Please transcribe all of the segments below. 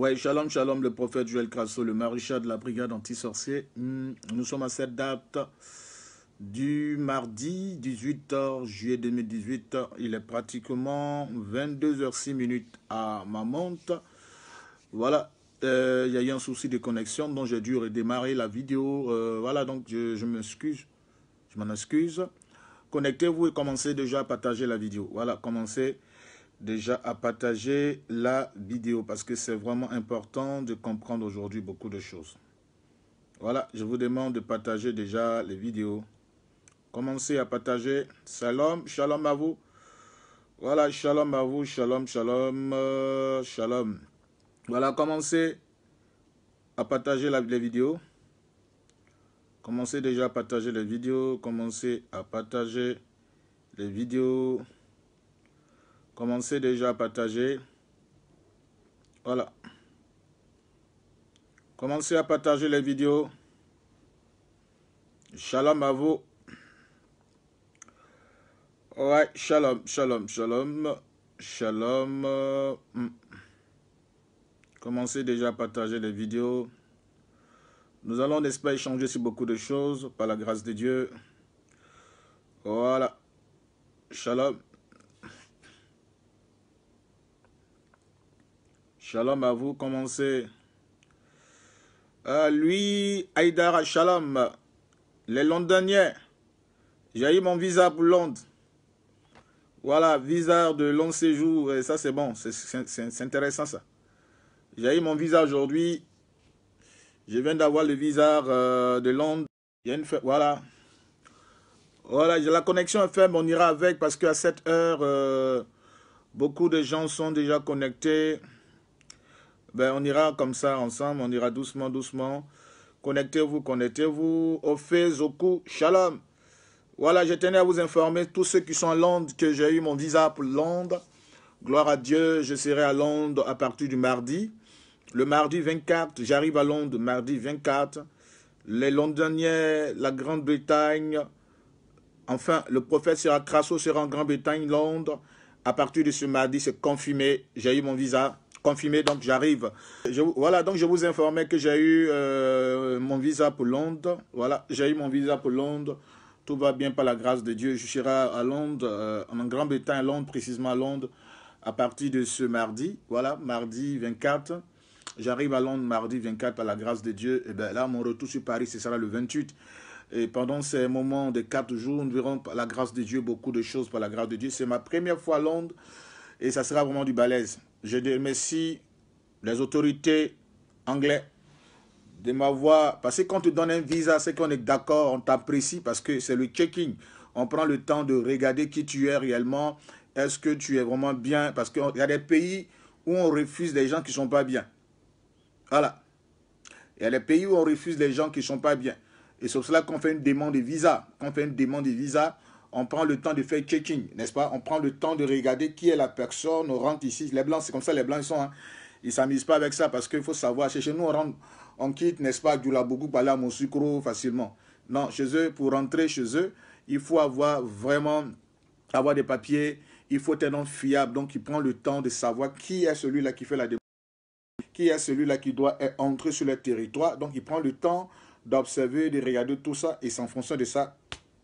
Oui shalom, shalom, le prophète Joël Crasso, le maréchal de la brigade anti-sorcier. Hmm, nous sommes à cette date du mardi 18 juillet 2018. Il est pratiquement 22h06 minutes à ma montre. Voilà, euh, il y a eu un souci de connexion, donc j'ai dû redémarrer la vidéo. Euh, voilà, donc je, je m'excuse. Je m'en excuse. Connectez-vous et commencez déjà à partager la vidéo. Voilà, commencez déjà à partager la vidéo parce que c'est vraiment important de comprendre aujourd'hui beaucoup de choses. Voilà, je vous demande de partager déjà les vidéos. Commencez à partager. Shalom, shalom à vous. Voilà, shalom à vous, shalom, shalom, euh, shalom. Voilà, commencez à partager la, les vidéos. Commencez déjà à partager les vidéos. Commencez à partager les vidéos. Commencez déjà à partager. Voilà. Commencez à partager les vidéos. Shalom à vous. Ouais, shalom, shalom, shalom. Shalom. Hmm. Commencez déjà à partager les vidéos. Nous allons, n'est-ce pas, échanger sur beaucoup de choses par la grâce de Dieu. Voilà. Shalom. Shalom à vous, commencez. Euh, lui, Aïdara Shalom, les Londoniens. J'ai eu mon visa pour Londres. Voilà, visa de long séjour, et ça c'est bon, c'est intéressant ça. J'ai eu mon visa aujourd'hui. Je viens d'avoir le visa euh, de Londres. Il y a une voilà. Voilà, la connexion est faible, on ira avec parce qu'à cette heure, euh, beaucoup de gens sont déjà connectés. Ben, on ira comme ça ensemble, on ira doucement, doucement. Connectez-vous, connectez-vous. Au Zoku, shalom. Voilà, je tenais à vous informer, tous ceux qui sont à Londres, que j'ai eu mon visa pour Londres. Gloire à Dieu, je serai à Londres à partir du mardi. Le mardi 24, j'arrive à Londres, mardi 24. Les Londoniens, la Grande-Bretagne, enfin, le prophète sera Crasso sera en Grande-Bretagne, Londres. À partir de ce mardi, c'est confirmé, j'ai eu mon visa confirmé, donc j'arrive. Voilà, donc je vous informais que j'ai eu euh, mon visa pour Londres. Voilà, j'ai eu mon visa pour Londres. Tout va bien par la grâce de Dieu. Je serai à Londres, euh, en grand bretagne à Londres, précisément à Londres, à partir de ce mardi. Voilà, mardi 24. J'arrive à Londres mardi 24 par la grâce de Dieu. Et eh bien là, mon retour sur Paris, ce sera le 28. Et pendant ces moments de quatre jours, nous verrons par la grâce de Dieu beaucoup de choses par la grâce de Dieu. C'est ma première fois à Londres et ça sera vraiment du balèze je remercie les autorités anglaises de m'avoir... Parce que quand on te donne un visa, c'est qu'on est, d'accord, on t'apprécie parce que c'est le checking. On prend le temps de regarder qui tu es réellement. Est-ce que tu es vraiment bien Parce qu'il y a des pays où on refuse des gens qui ne sont pas bien. Voilà. Il y a des pays où on refuse les gens qui ne sont pas bien. Et c'est pour cela qu'on fait une demande de visa. Quand on fait une demande de visa, on prend le temps de faire checking, n'est-ce pas On prend le temps de regarder qui est la personne, on rentre ici. Les blancs, c'est comme ça, les blancs, ils sont. Hein, ils s'amusent pas avec ça parce qu'il faut savoir. Chez nous, on, rentre, on quitte, n'est-ce pas, Du par Bala, sucre facilement. Non, chez eux, pour rentrer chez eux, il faut avoir vraiment avoir des papiers, il faut un nom fiable. Donc, il prend le temps de savoir qui est celui-là qui fait la démarche, qui est celui-là qui doit entrer sur le territoire. Donc, il prend le temps d'observer, de regarder tout ça et c'est en fonction de ça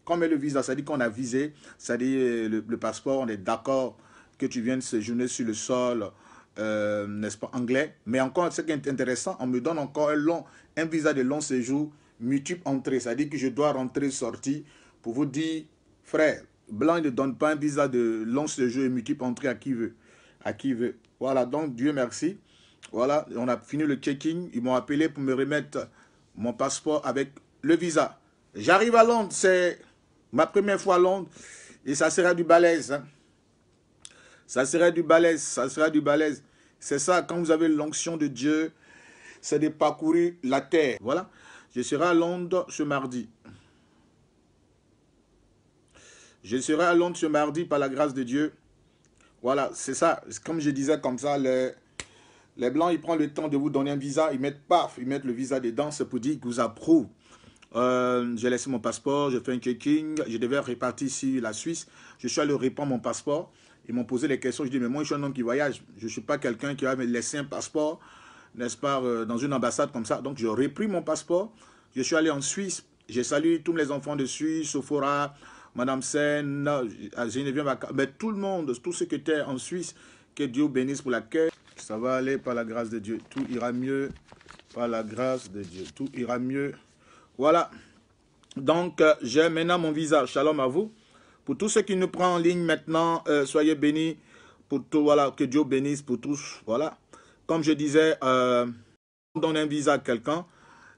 comme le visa, ça dit qu'on a visé, ça dit euh, le, passeport, on est d'accord que tu viennes séjourner sur le sol, euh, n'est-ce pas, anglais. Mais encore, ce qui est intéressant, on me donne encore un, long, un visa de long séjour multiple entrée, Ça dit que je dois rentrer, sortir, pour vous dire, frère, Blanc ne donne pas un visa de long séjour et multiple entrée à qui veut. À qui veut. Voilà, donc Dieu merci. Voilà, on a fini le checking. Ils m'ont appelé pour me remettre mon passeport avec le visa. J'arrive à Londres, c'est... Ma première fois à Londres, et ça sera du balèze. Hein. Ça sera du balèze, ça sera du balèze. C'est ça, quand vous avez l'onction de Dieu, c'est de parcourir la terre. Voilà. Je serai à Londres ce mardi. Je serai à Londres ce mardi par la grâce de Dieu. Voilà, c'est ça. Comme je disais comme ça, les, les Blancs, ils prennent le temps de vous donner un visa. Ils mettent paf, ils mettent le visa dedans. C'est pour dire qu'ils vous approuvent. Euh, j'ai laissé mon passeport, j'ai fait un checking, je devais repartir ici, la Suisse. Je suis allé reprendre mon passeport. Ils m'ont posé des questions. Je dis, mais moi, je suis un homme qui voyage. Je ne suis pas quelqu'un qui va me laisser un passeport, n'est-ce pas, euh, dans une ambassade comme ça. Donc, je repris mon passeport. Je suis allé en Suisse. J'ai salué tous les enfants de Suisse, Sophora, Madame Sen, Geneviève, ah, mais tout le monde, tous ceux qui étaient en Suisse, que Dieu bénisse pour laquelle, Ça va aller par la grâce de Dieu. Tout ira mieux par la grâce de Dieu. Tout ira mieux voilà. Donc, euh, j'ai maintenant mon visa. Shalom à vous. Pour tous ceux qui nous prennent en ligne maintenant, euh, soyez bénis. Pour tout, voilà, que Dieu bénisse pour tous. Voilà. Comme je disais, euh, on donne un visa à quelqu'un,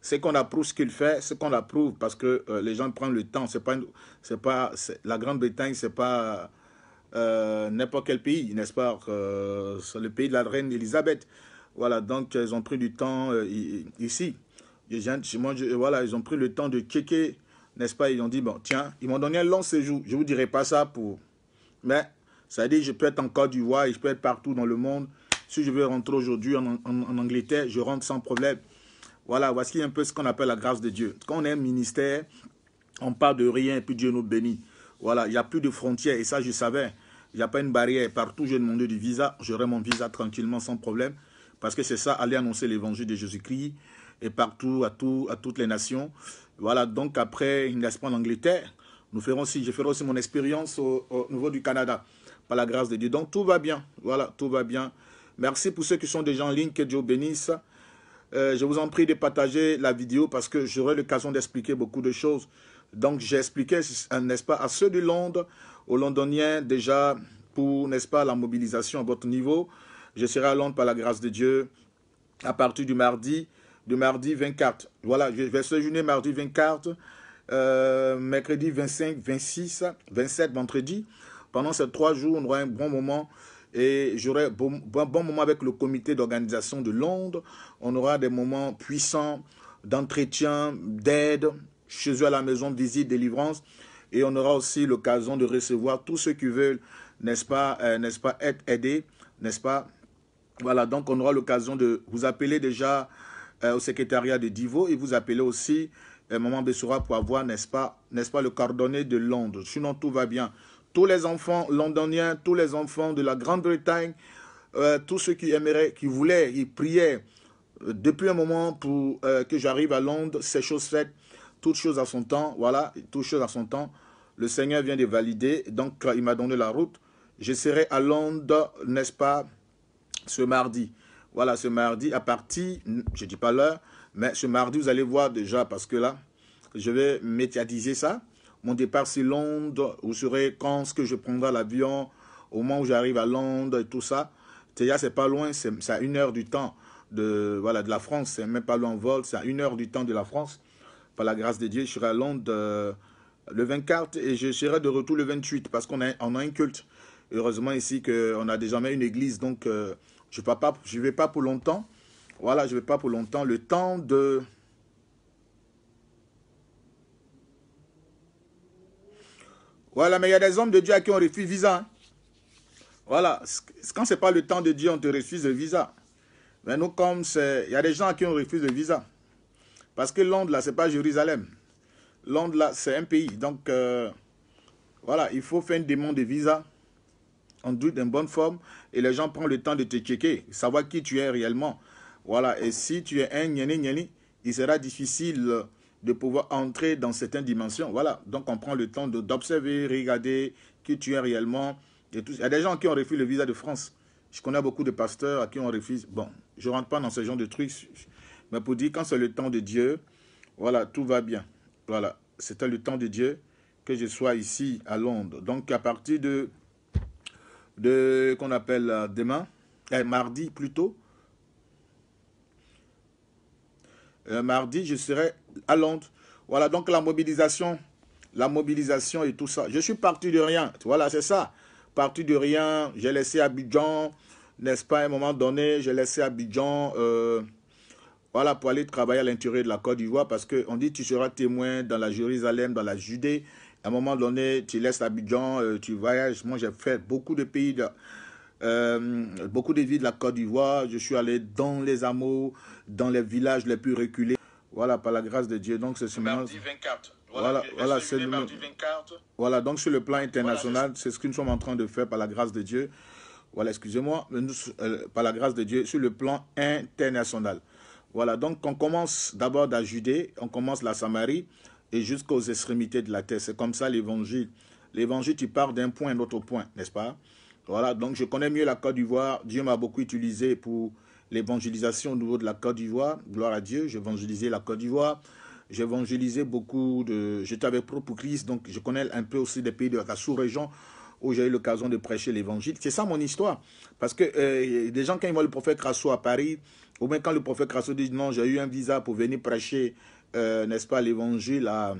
c'est qu'on approuve ce qu'il fait, c'est qu'on approuve parce que euh, les gens prennent le temps. C'est pas, c'est pas, la Grande-Bretagne, c'est pas n'importe quel pays, n'est-ce pas C'est le pays de la reine Elisabeth. Voilà, donc ils ont pris du temps ici voilà, ils ont pris le temps de checker, n'est-ce pas Ils ont dit, bon, tiens, ils m'ont donné un long séjour. Je ne vous dirai pas ça pour... Mais ça veut dire je peux être en Côte d'Ivoire, je peux être partout dans le monde. Si je veux rentrer aujourd'hui en, Angleterre, je rentre sans problème. Voilà, voici un peu ce qu'on appelle la grâce de Dieu. Quand on est un ministère, on parle de rien et puis Dieu nous bénit. Voilà, il n'y a plus de frontières et ça je savais. Il n'y a pas une barrière. Partout, je demandé du visa. J'aurai mon visa tranquillement, sans problème. Parce que c'est ça, aller annoncer l'évangile de Jésus-Christ et partout, à, tous à toutes les nations. Voilà, donc après, il ce pas en Angleterre. Nous ferons aussi, je ferai aussi mon expérience au, niveau du Canada, par la grâce de Dieu. Donc tout va bien, voilà, tout va bien. Merci pour ceux qui sont déjà en ligne, que Dieu bénisse. Euh, je vous en prie de partager la vidéo parce que j'aurai l'occasion d'expliquer beaucoup de choses. Donc j'ai expliqué, euh, n'est-ce pas, à ceux de Londres, aux Londoniens déjà, pour, n'est-ce pas, la mobilisation à votre niveau. Je serai à Londres par la grâce de Dieu à partir du mardi de mardi 24. Voilà, je vais séjourner mardi 24, euh, mercredi 25, 26, 27, vendredi. Pendant ces trois jours, on aura un bon moment et j'aurai un bon, bon, moment avec le comité d'organisation de Londres. On aura des moments puissants d'entretien, d'aide, chez eux à la maison, visite, délivrance. Et on aura aussi l'occasion de recevoir tous ceux qui veulent, n'est-ce pas, euh, n'est-ce pas, être aidés, n'est-ce pas. Voilà, donc on aura l'occasion de vous appeler déjà euh, au secrétariat de Divo et vous appelez aussi euh, Maman Bessoura pour avoir, n'est-ce pas, n'est-ce pas, le cordonnet de Londres. Sinon, tout va bien. Tous les enfants londoniens, tous les enfants de la Grande-Bretagne, euh, tous ceux qui aimeraient, qui voulaient, ils priaient depuis un moment pour que j'arrive à Londres, ces choses faites, toutes choses à son temps, voilà, toutes choses à son temps. Le Seigneur vient de valider, donc il m'a donné la route. Je serai à Londres, n'est-ce pas, ce mardi. Voilà, ce mardi, à partir, je ne dis pas l'heure, mais ce mardi, vous allez voir déjà, parce que là, je vais médiatiser ça. Mon départ, c'est Londres. Vous saurez quand ce que je prendrai l'avion, au moment où j'arrive à Londres et tout ça. c'est pas loin, c'est à une heure du temps de, voilà, de la France. C'est même pas loin en vol, c'est à une heure du temps de la France. Par la grâce de Dieu, je serai à Londres euh, le 24 et je serai de retour le 28 parce qu'on a, un culte. Heureusement ici qu'on a désormais une église, donc... Euh, je ne vais pas pour longtemps. Voilà, je ne vais pas pour longtemps. Le temps de... Voilà, mais il y a des hommes de Dieu à qui on refuse visa. Hein. Voilà, quand ce n'est pas le temps de Dieu, on te refuse le visa. Mais nous, comme c'est... il y a des gens à qui on refuse le visa. Parce que Londres, là, ce n'est pas Jérusalem. Londres, là, c'est un pays. Donc, euh, voilà, il faut faire une demande de visa en doute, en bonne forme, et les gens prennent le temps de te checker, savoir qui tu es réellement. Voilà, et si tu es un gnani gnani, il sera difficile de pouvoir entrer dans certaines dimensions. Voilà, donc on prend le temps d'observer, regarder qui tu es réellement. Il y a des gens qui ont refusé le visa de France. Je connais beaucoup de pasteurs à qui on refuse. Bon, je ne rentre pas dans ce genre de trucs, mais pour dire, quand c'est le temps de Dieu, voilà, tout va bien. Voilà, c'était le temps de Dieu que je sois ici à Londres. Donc à partir de de qu'on appelle euh, demain, euh, mardi plutôt. Euh, mardi, je serai à Londres. Voilà, donc la mobilisation, la mobilisation et tout ça. Je suis parti de rien. Voilà, c'est ça. Parti de rien. J'ai laissé Abidjan, n'est-ce pas, à un moment donné, j'ai laissé Abidjan. voilà, pour aller travailler à l'intérieur de la Côte d'Ivoire, parce qu'on dit tu seras témoin dans la Jérusalem, dans la Judée, à un moment donné, tu laisses Abidjan, euh, tu voyages. Moi, j'ai fait beaucoup de pays, de, euh, beaucoup de villes de la Côte d'Ivoire. Je suis allé dans les hameaux, dans les villages les plus reculés. Voilà, par la grâce de Dieu. Donc, c'est ce 24. Voilà, voilà, voilà, donc sur le plan international, c'est ce que nous sommes en train de faire par la grâce de Dieu. Voilà, excusez-moi, euh, par la grâce de Dieu, sur le plan international. Voilà, donc on commence d'abord Judée, on commence la Samarie, et jusqu'aux extrémités de la terre. C'est comme ça l'évangile. L'évangile, tu pars d'un point à un autre point, n'est-ce pas Voilà, donc je connais mieux la Côte d'Ivoire. Dieu m'a beaucoup utilisé pour l'évangélisation au niveau de la Côte d'Ivoire. Gloire à Dieu, j'évangélisais la Côte d'Ivoire. J'évangélisais beaucoup de... J'étais avec propre Christ, donc je connais un peu aussi des pays de la sous-région où j'ai eu l'occasion de prêcher l'évangile. C'est ça mon histoire. Parce que euh, des gens, quand ils voient le prophète Crasso à Paris, ou bien quand le prophète Crasso dit non, j'ai eu un visa pour venir prêcher euh, n'est-ce pas, l'évangile à,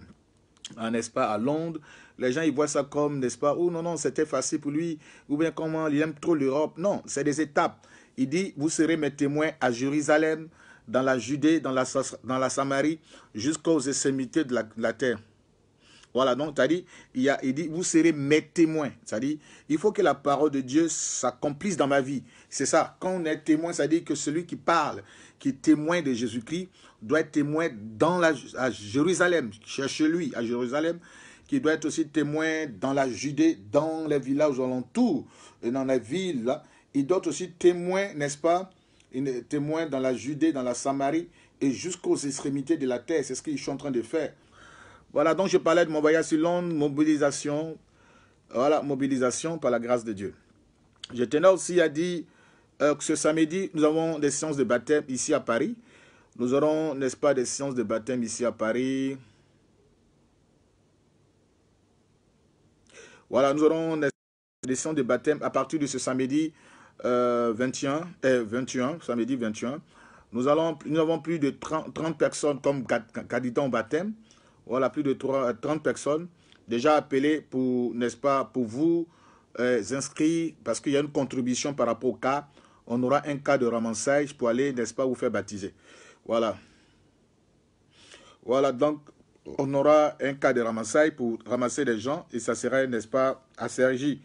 n'est-ce pas, à Londres, les gens, ils voient ça comme, n'est-ce pas, oh non, non, c'était facile pour lui, ou bien comment, il aime trop l'Europe. Non, c'est des étapes. Il dit, vous serez mes témoins à Jérusalem, dans la Judée, dans la, dans la Samarie, jusqu'aux extrémités de la, terre. Voilà, donc, as dit, il, a, dit, vous serez mes témoins. C'est-à-dire, il faut que la parole de Dieu s'accomplisse dans ma vie. C'est ça. Quand on est témoin, ça dit que celui qui parle, qui est témoin de Jésus-Christ, doit être témoin dans la, à Jérusalem, cherche lui, à Jérusalem, qui doit être aussi témoin dans la Judée, dans les villages alentours, et dans la ville. Il doit être aussi témoin, n'est-ce pas, témoin dans la Judée, dans la Samarie, et jusqu'aux extrémités de la terre. C'est ce qu'ils sont en train de faire. Voilà, donc je parlais de mon voyage sur Londres, mobilisation. Voilà, mobilisation par la grâce de Dieu. Je tenais aussi à dire que euh, ce samedi, nous avons des séances de baptême ici à Paris. Nous aurons, n'est-ce pas, des séances de baptême ici à Paris. Voilà, nous aurons des séances de baptême à partir de ce samedi 21, euh, 21, eh, samedi 21. Nous, allons, nous avons plus de 30, personnes comme candidats au baptême. Voilà, plus de 30 euh, personnes déjà appelées pour, n'est-ce pas, pour vous euh, inscrire, parce qu'il y a une contribution par rapport au cas. On aura un cas de ramassage pour aller, n'est-ce pas, vous faire baptiser. Voilà. Voilà, donc on aura un cas de ramassage pour ramasser des gens et ça sera n'est-ce pas, à Sergi.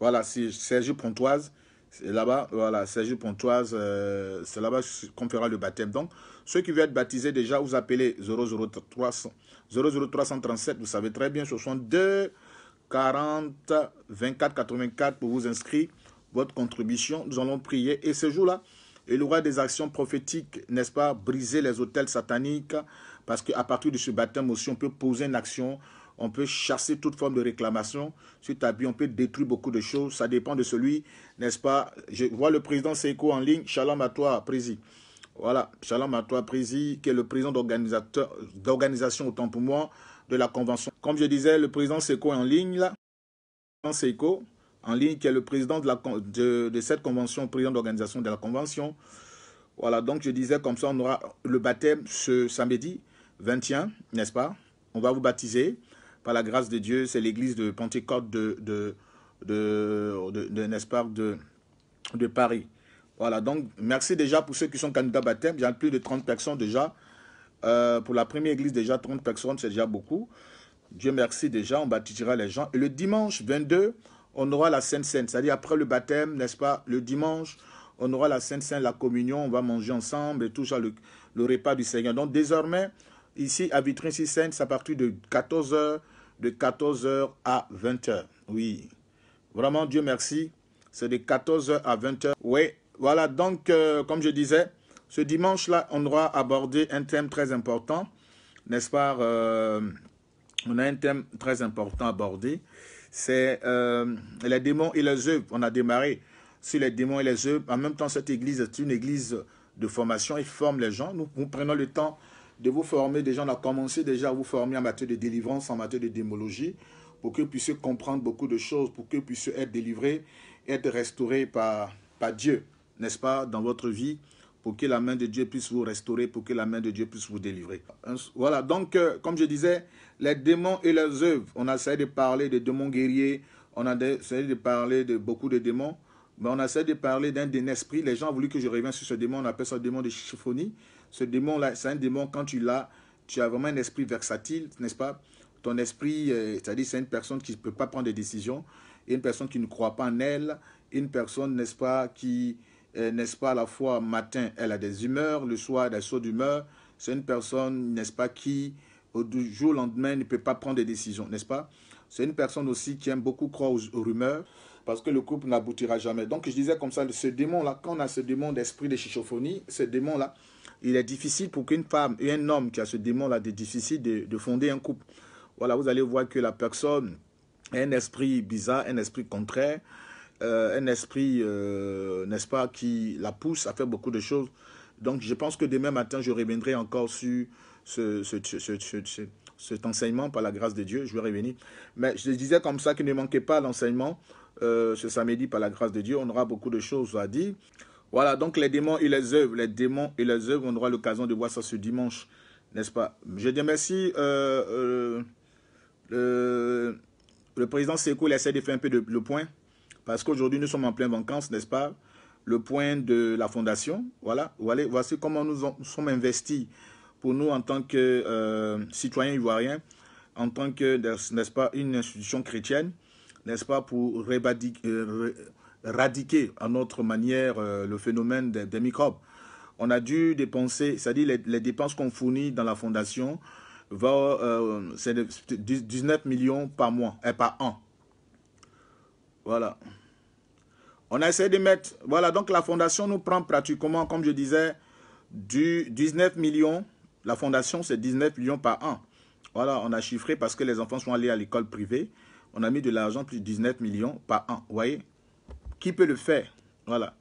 Voilà, si Sergi Pontoise, c'est là-bas, voilà, Sergi Pontoise, euh, c'est là-bas qu'on fera le baptême. Donc, ceux qui veulent être baptisés déjà, vous appelez 00337, vous savez très bien, ce sont 2 40 24 84 pour vous inscrire votre contribution. Nous allons prier et ce jour-là, et le roi des actions prophétiques, n'est-ce pas Briser les hôtels sataniques, parce qu'à partir de ce baptême aussi, on peut poser une action, on peut chasser toute forme de réclamation. Suite on peut détruire beaucoup de choses. Ça dépend de celui, n'est-ce pas Je vois le président Seiko en ligne. Shalom à toi, Prési. Voilà, Shalom à toi, Prési, qui est le président d'organisation, autant pour moi, de la convention. Comme je disais, le président Seiko est en ligne, là. Seiko, en ligne, qui est le président de, cette convention, président d'organisation de la convention. Voilà, donc je disais comme ça, on aura le baptême ce samedi 21, n'est-ce pas On va vous baptiser par la grâce de Dieu. C'est l'église de Pentecôte de, de, Paris. Voilà, donc merci déjà pour ceux qui sont candidats baptême. J'ai plus de 30 personnes déjà. Euh, pour la première église, déjà 30 personnes, c'est déjà beaucoup. Dieu merci déjà, on baptisera les gens. Et le dimanche 22, on aura la Sainte Sainte, c'est-à-dire après le baptême, n'est-ce pas, le dimanche, on aura la Sainte Sainte, la communion, on va manger ensemble et tout ça, le, repas du Seigneur. Donc désormais, ici à Vitrine 6 Sainte, c'est à partir de 14h, de 14h à 20h. Oui, vraiment Dieu merci, c'est de 14h à 20h. Oui, voilà, donc euh, comme je disais, ce dimanche-là, on aura abordé un thème très important, n'est-ce pas euh, On a un thème très important abordé. aborder c'est euh, les démons et les œuvres. On a démarré sur les démons et les œuvres. En même temps, cette église est une église de formation. elle forme les gens. Nous, prenons le temps de vous former. Déjà, on a commencé déjà à vous former en matière de délivrance, en matière de démologie, pour que vous comprendre beaucoup de choses, pour que vous être délivrés, être restaurés par, par Dieu, n'est-ce pas, dans votre vie pour que la main de Dieu puisse vous restaurer, pour que la main de Dieu puisse vous délivrer. Voilà, donc euh, comme je disais, les démons et leurs œuvres, on a essayé de parler des démons guerriers, on a essayé de parler de beaucoup de démons, mais on a essayé de parler d'un des esprit. Les gens ont voulu que je revienne sur ce démon, on appelle ça le démon de chichophonie. Ce démon-là, c'est un démon, quand tu l'as, tu as vraiment un esprit versatile, n'est-ce pas Ton esprit, euh, c'est-à-dire c'est une personne qui ne peut pas prendre des décisions, une personne qui ne croit pas en elle, une personne, n'est-ce pas, qui n'est-ce pas, à la fois matin, elle a des humeurs, le soir, elle a des sauts d'humeur. C'est une personne, n'est-ce pas, qui, au jour au lendemain, ne peut pas prendre des décisions, n'est-ce pas C'est une personne aussi qui aime beaucoup croire aux, rumeurs, parce que le couple n'aboutira jamais. Donc, je disais comme ça, ce démon-là, quand on a ce démon d'esprit de chichophonie, ce démon-là, il est difficile pour qu'une femme et un homme qui a ce démon-là, est difficile de, de fonder un couple. Voilà, vous allez voir que la personne a un esprit bizarre, un esprit contraire. Euh, un esprit, euh, n'est-ce pas, qui la pousse à faire beaucoup de choses. Donc, je pense que demain matin, je reviendrai encore sur ce, cet enseignement par la grâce de Dieu. Je vais revenir. Mais je disais comme ça qu'il ne manquait pas l'enseignement euh, ce samedi par la grâce de Dieu. On aura beaucoup de choses à dire. Voilà, donc les démons et les œuvres. Les démons et les œuvres, on aura l'occasion de voir ça ce dimanche, n'est-ce pas Je dis merci. le président Sekou, il essaie de faire un peu le point. Parce qu'aujourd'hui, nous sommes en pleine vacances, n'est-ce pas Le point de la fondation, voilà. Voici comment nous, sommes investis pour nous en tant que euh, citoyens ivoiriens, en tant que, n'est-ce pas, une institution chrétienne, n'est-ce pas, pour euh, radiquer à notre manière euh, le phénomène des, microbes. On a dû dépenser, c'est-à-dire les, dépenses qu'on fournit dans la fondation, va, c'est 19 millions par mois, et eh, par an, voilà. On a essayé de mettre... Voilà, donc la fondation nous prend pratiquement, comme je disais, du 19 millions. La fondation, c'est 19 millions par an. Voilà, on a chiffré parce que les enfants sont allés à l'école privée. On a mis de l'argent, plus de 19 millions par an. Vous voyez Qui peut le faire Voilà.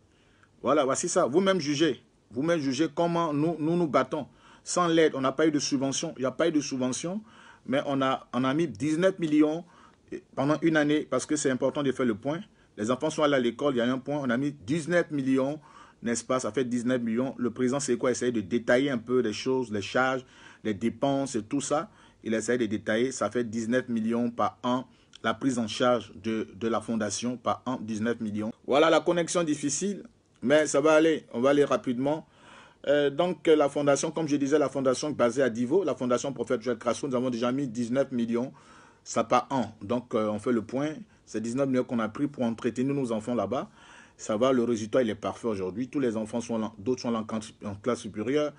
Voilà, voici ça. Vous-même jugez. Vous-même jugez comment nous, nous nous battons. Sans l'aide, on n'a pas eu de subvention. Il n'y a pas eu de subvention. Mais on a, on a mis 19 millions pendant une année, parce que c'est important de faire le point, les enfants sont allés à l'école, il y a un point, on a mis 19 millions, n'est-ce pas, ça fait 19 millions. Le président, c'est quoi Essayer de détailler un peu les choses, les charges, les dépenses et tout ça. Il essaie de détailler, ça fait 19 millions par an, la prise en charge de, de la fondation par an, 19 millions. Voilà, la connexion difficile, mais ça va aller, on va aller rapidement. Euh, donc, la fondation, comme je disais, la fondation basée à Divo, la fondation Prophète Joël Crasso, nous avons déjà mis 19 millions. Ça part en. Donc, euh, on fait le point. C'est 19 millions qu'on a pris pour entretenir nos enfants là-bas. Ça va, le résultat, il est parfait aujourd'hui. Tous les enfants sont D'autres sont en classe supérieure.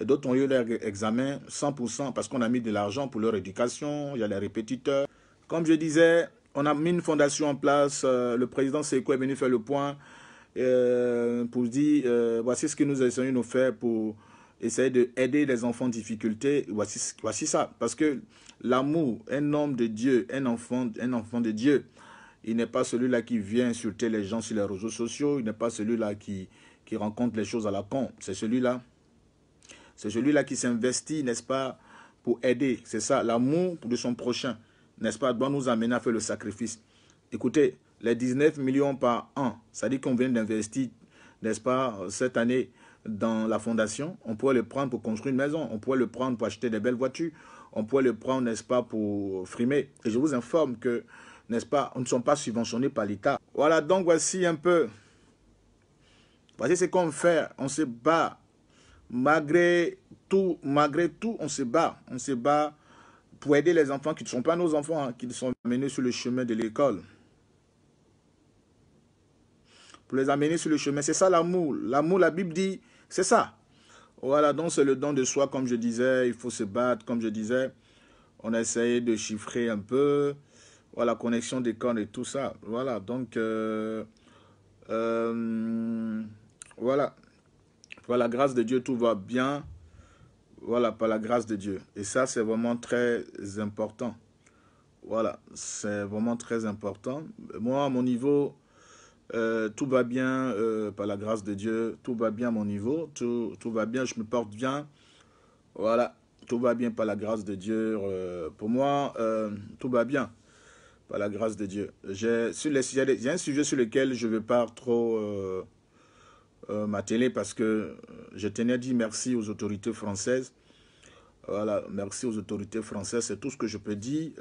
D'autres ont eu leur examen 100% parce qu'on a mis de l'argent pour leur éducation. Il y a les répétiteurs. Comme je disais, on a mis une fondation en place. Euh, le président Seiko est venu faire le point euh, pour dire voici ce que nous essayons de faire pour essayer d'aider les enfants en difficulté, voici, voici ça. Parce que l'amour, un homme de Dieu, un enfant, un enfant de Dieu, il n'est pas celui-là qui vient insulter les gens sur les réseaux sociaux, il n'est pas celui-là qui, qui rencontre les choses à la con, c'est celui-là. C'est celui-là qui s'investit, n'est-ce pas, pour aider. C'est ça, l'amour de son prochain, n'est-ce pas, doit nous amener à faire le sacrifice. Écoutez, les 19 millions par an, ça dit qu'on vient d'investir, n'est-ce pas, cette année, dans la fondation, on pourrait le prendre pour construire une maison, on pourrait le prendre pour acheter des belles voitures, on pourrait le prendre, n'est-ce pas, pour frimer. Et je vous informe que, n'est-ce pas, on ne sont pas subventionnés par l'État. Voilà, donc voici un peu. Voici ce qu'on fait, on se bat. Malgré tout, malgré tout, on se bat. On se bat pour aider les enfants qui ne sont pas nos enfants, hein, qui sont amenés sur le chemin de l'école. Pour les amener sur le chemin. C'est ça l'amour. L'amour, la Bible dit, c'est ça. Voilà, donc c'est le don de soi, comme je disais, il faut se battre, comme je disais. On a essayé de chiffrer un peu, voilà, connexion des cornes et tout ça. Voilà, donc, euh, euh, voilà. Par la grâce de Dieu, tout va bien. Voilà, par la grâce de Dieu. Et ça, c'est vraiment très important. Voilà, c'est vraiment très important. Moi, à mon niveau, euh, tout va bien, euh, par la grâce de Dieu, tout va bien à mon niveau, tout, va bien, je me porte bien. Voilà, tout va bien par la grâce de Dieu. Euh, pour moi, tout va bien par la grâce de Dieu. J'ai un sujet sur lequel je ne vais pas trop m'atteler parce que je tenais à dire merci aux autorités françaises. Voilà, merci aux autorités françaises, c'est tout ce que je peux dire.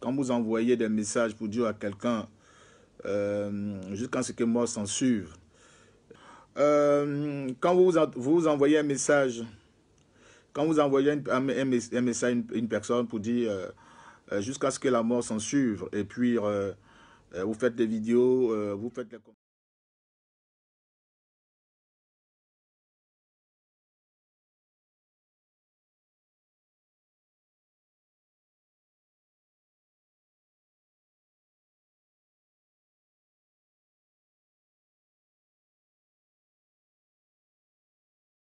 quand vous envoyez des messages pour dire à quelqu'un, euh, jusqu'à ce que mort s'en suive. Euh, quand vous, vous envoyez un message, quand vous envoyez un, message à une, personne pour dire euh, jusqu'à ce que la mort s'en suive, et puis vous faites des vidéos, vous faites des...